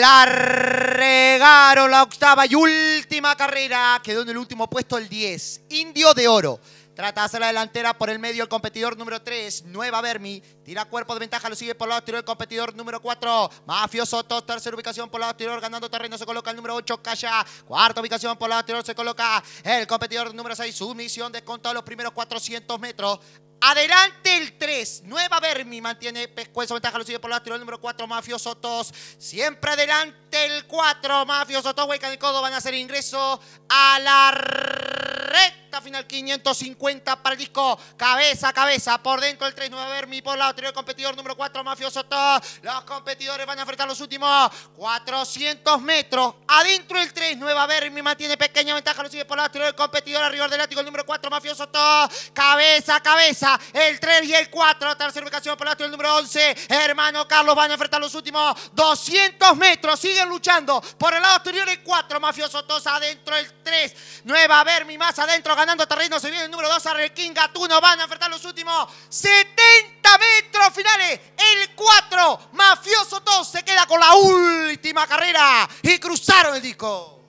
La regaron la octava y última carrera. Quedó en el último puesto el 10. Indio de Oro. Trata de hacer la delantera por el medio el competidor número 3, Nueva Vermi. Tira cuerpo de ventaja, lo sigue por el lado exterior el competidor número 4, Mafioso Soto. Tercera ubicación por el lado exterior, ganando terreno se coloca el número 8, Calla. Cuarta ubicación por el lado exterior se coloca el competidor número 6, Sumisión. contado los primeros 400 metros. Adelante el 3. Nueva Vermi mantiene pescuezo. Ventaja los por por el número 4, Mafioso Sotos. Siempre adelante el 4, Mafioso Sotos Hueca de codo van a hacer ingreso a la red final 550 para el disco. Cabeza a cabeza. Por dentro el 3 Nueva Bermi. Por lado anterior el competidor número 4, Mafioso. Los competidores van a enfrentar los últimos 400 metros. Adentro el 3 Nueva Bermi mantiene pequeña ventaja. Lo sigue por lado anterior el competidor. Arriba del ático, el número 4, Mafioso. Cabeza a cabeza. El 3 y el 4. Tercera ubicación por el lado el número 11. Hermano Carlos van a enfrentar los últimos 200 metros. Siguen luchando. Por el lado exterior el 4, Mafioso. Adentro el 3. Nueva Bermi más adentro ganando terreno. Se viene el número 2, Arlequín Gatuno. Van a enfrentar los últimos 70 metros finales. El 4, Mafioso 2 se queda con la última carrera. Y cruzaron el disco.